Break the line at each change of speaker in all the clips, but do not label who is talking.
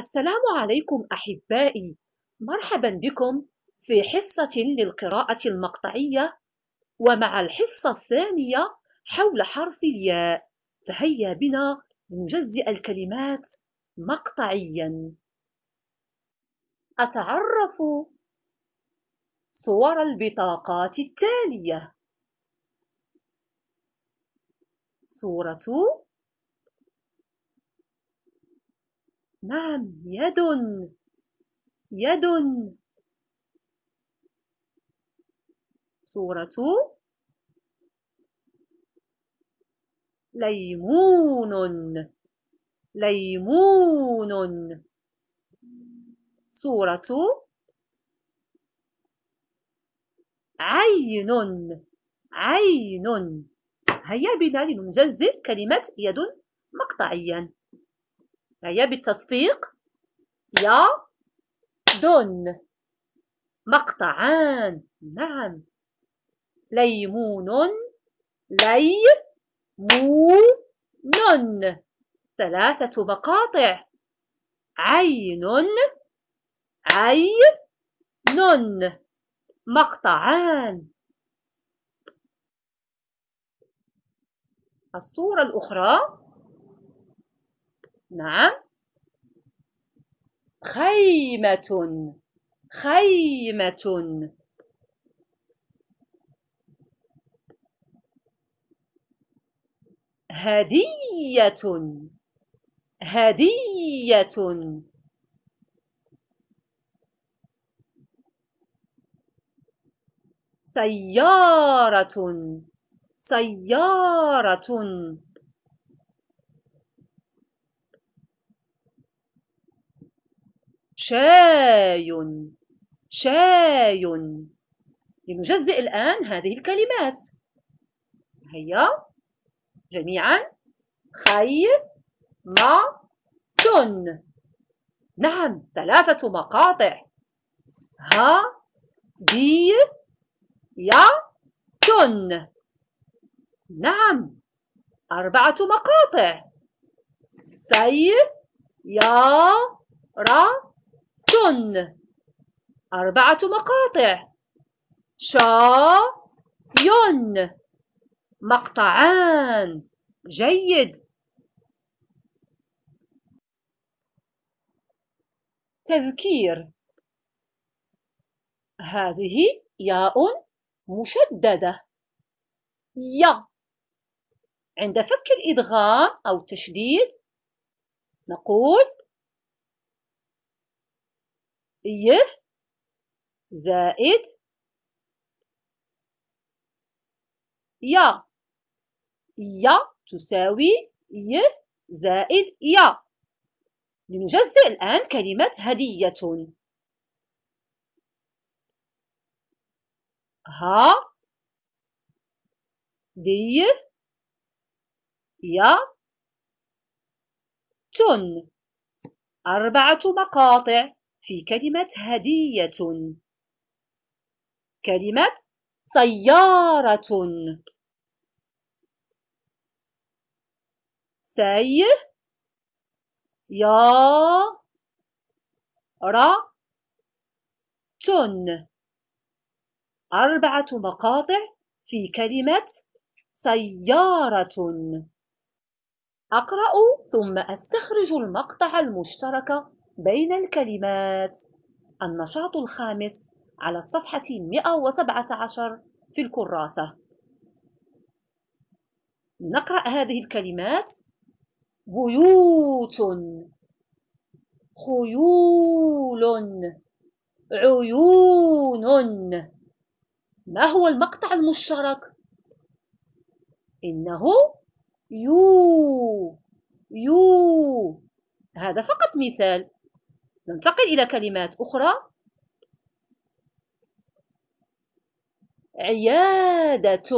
السلام عليكم أحبائي، مرحبا بكم في حصة للقراءة المقطعية ومع الحصة الثانية حول حرف الياء، فهيا بنا لنجزئ الكلمات مقطعيا. أتعرف صور البطاقات التالية: صورة نعم يد يد صورة ليمون ليمون صورة عين عين هيا بنا لنجزئ كلمة يد مقطعيا هي يعني بالتصفيق يا دون مقطعان نعم ليمون ليمون ثلاثة مقاطع عين عين مقطعان الصورة الأخرى نعم خيمة خيمة هدية هدية سيارة سيارة شاي شاي لنجزئ الآن هذه الكلمات هيا جميعا ما تن نعم ثلاثة مقاطع ها دي يا تن نعم أربعة مقاطع سي يا را أربعة مقاطع شا يون مقطعان جيد تذكير هذه ياء مشددة يا عند فك الإدغام أو تشديد نقول إيه زائد يا يا تساوي إيه زائد يا لنجزئ الآن كلمة هدية ها دي يا تن أربعة مقاطع في كلمة هدية كلمة سيارة سي يا را تن أربعة مقاطع في كلمة سيارة أقرأ ثم أستخرج المقطع المشترك بين الكلمات النشاط الخامس على الصفحة 117 في الكراسة نقرأ هذه الكلمات بيوت خيول عيون ما هو المقطع المشترك؟ إنه يو يو هذا فقط مثال ننتقل إلى كلمات أخرى عيادة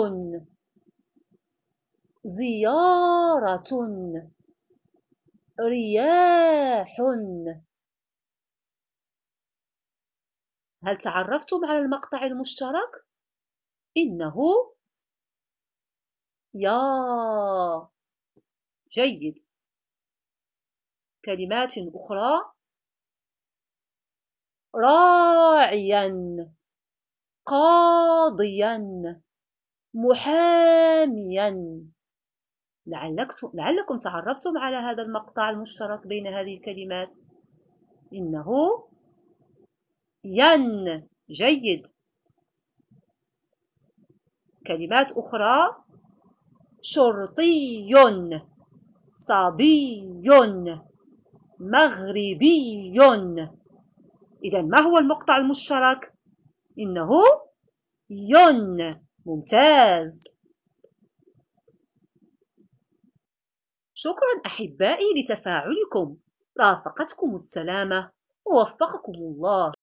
زيارة رياح هل تعرفتم على المقطع المشترك؟ إنه يا جيد كلمات أخرى راعيا قاضيا محاميا لعلكم تعرفتم على هذا المقطع المشترك بين هذه الكلمات إنه ين جيد كلمات أخرى شرطي صبي مغربي إذا ما هو المقطع المشترك؟ إنه ين ممتاز شكرا أحبائي لتفاعلكم رافقتكم السلامة ووفقكم الله